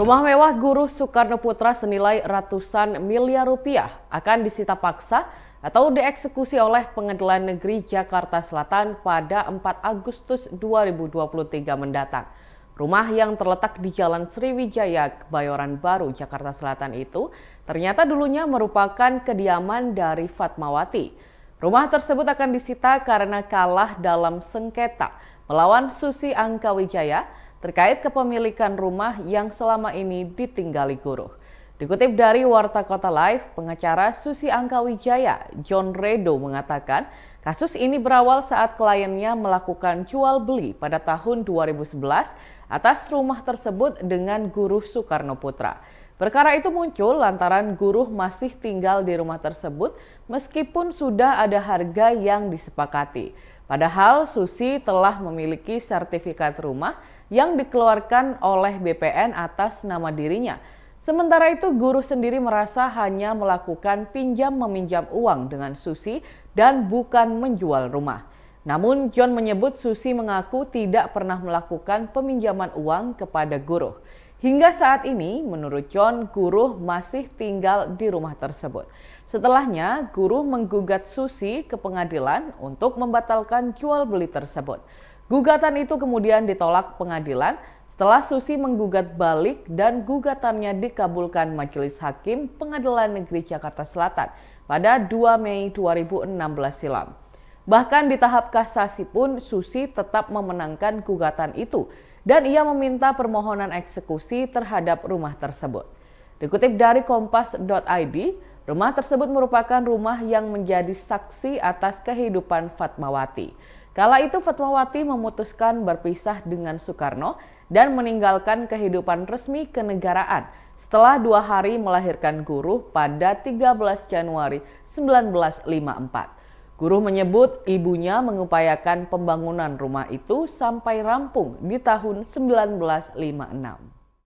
Rumah mewah guru Soekarno Putra senilai ratusan miliar rupiah akan disita paksa atau dieksekusi oleh Pengadilan Negeri Jakarta Selatan pada 4 Agustus 2023 mendatang. Rumah yang terletak di Jalan Sriwijaya, Kebayoran Baru, Jakarta Selatan itu ternyata dulunya merupakan kediaman dari Fatmawati. Rumah tersebut akan disita karena kalah dalam sengketa melawan Susi Angkawijaya terkait kepemilikan rumah yang selama ini ditinggali guru. Dikutip dari Warta Kota Live, pengacara Susi Angkawijaya, John Redo mengatakan, kasus ini berawal saat kliennya melakukan jual beli pada tahun 2011 atas rumah tersebut dengan guru Soekarno Putra. Perkara itu muncul lantaran guru masih tinggal di rumah tersebut meskipun sudah ada harga yang disepakati. Padahal Susi telah memiliki sertifikat rumah yang dikeluarkan oleh BPN atas nama dirinya. Sementara itu guru sendiri merasa hanya melakukan pinjam meminjam uang dengan Susi dan bukan menjual rumah. Namun John menyebut Susi mengaku tidak pernah melakukan peminjaman uang kepada guru. Hingga saat ini, menurut John, Guru masih tinggal di rumah tersebut. Setelahnya, Guru menggugat Susi ke pengadilan untuk membatalkan jual beli tersebut. Gugatan itu kemudian ditolak pengadilan setelah Susi menggugat balik dan gugatannya dikabulkan Majelis Hakim Pengadilan Negeri Jakarta Selatan pada 2 Mei 2016 silam. Bahkan di tahap kasasi pun Susi tetap memenangkan gugatan itu dan ia meminta permohonan eksekusi terhadap rumah tersebut. Dikutip dari kompas.id, rumah tersebut merupakan rumah yang menjadi saksi atas kehidupan Fatmawati. Kala itu Fatmawati memutuskan berpisah dengan Soekarno dan meninggalkan kehidupan resmi kenegaraan setelah dua hari melahirkan guru pada 13 Januari 1954. Guru menyebut ibunya mengupayakan pembangunan rumah itu sampai rampung di tahun 1956.